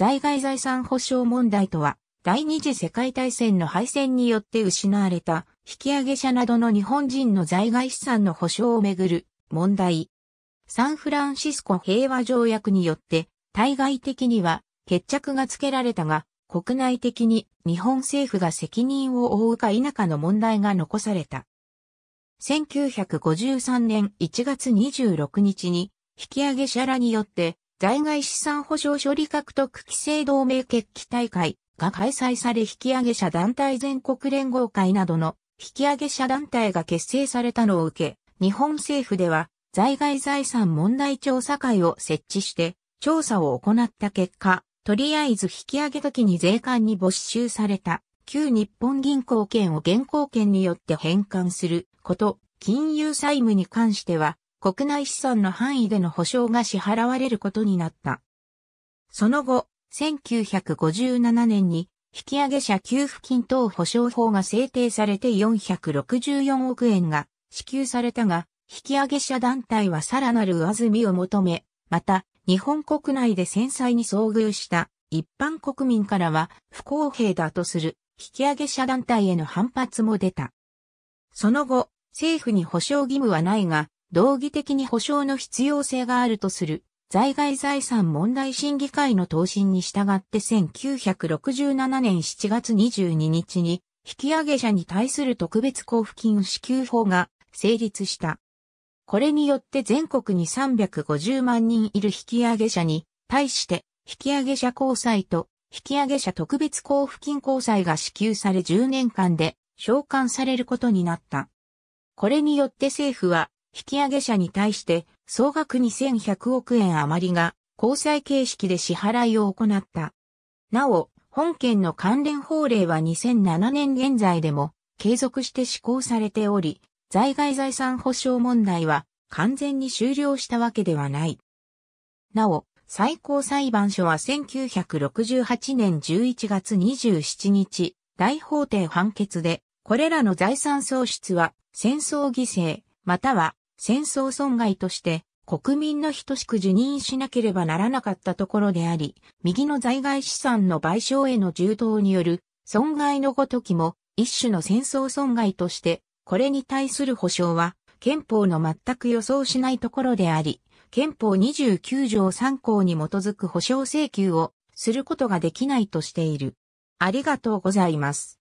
在外財産保障問題とは、第二次世界大戦の敗戦によって失われた引き上げ者などの日本人の在外資産の保障をめぐる問題。サンフランシスコ平和条約によって対外的には決着がつけられたが、国内的に日本政府が責任を負うか否かの問題が残された。1953年1月26日に引き上げ者らによって在外資産保障処理獲得規制同盟決起大会が開催され引き上げ者団体全国連合会などの引き上げ者団体が結成されたのを受け、日本政府では在外財産問題調査会を設置して調査を行った結果、とりあえず引き上げ時に税関に没収された旧日本銀行券を現行券によって返還すること、金融債務に関しては国内資産の範囲での保証が支払われることになった。その後、1957年に引上げ者給付金等保証法が制定されて464億円が支給されたが、引上げ者団体はさらなる上積みを求め、また、日本国内で戦災に遭遇した一般国民からは不公平だとする引上げ者団体への反発も出た。その後、政府に保証義務はないが、道義的に保障の必要性があるとする在外財産問題審議会の答申に従って1967年7月22日に引上げ者に対する特別交付金支給法が成立した。これによって全国に350万人いる引上げ者に対して引上げ者交際と引上げ者特別交付金交際が支給され10年間で召喚されることになった。これによって政府は引き上げ者に対して総額2100億円余りが交際形式で支払いを行った。なお、本件の関連法令は2007年現在でも継続して施行されており、在外財産保障問題は完全に終了したわけではない。なお、最高裁判所は1968年11月27日、大法廷判決で、これらの財産喪失は戦争犠牲、または戦争損害として国民の等しく受任しなければならなかったところであり、右の在外資産の賠償への充当による損害のごときも一種の戦争損害として、これに対する保障は憲法の全く予想しないところであり、憲法29条3項に基づく保障請求をすることができないとしている。ありがとうございます。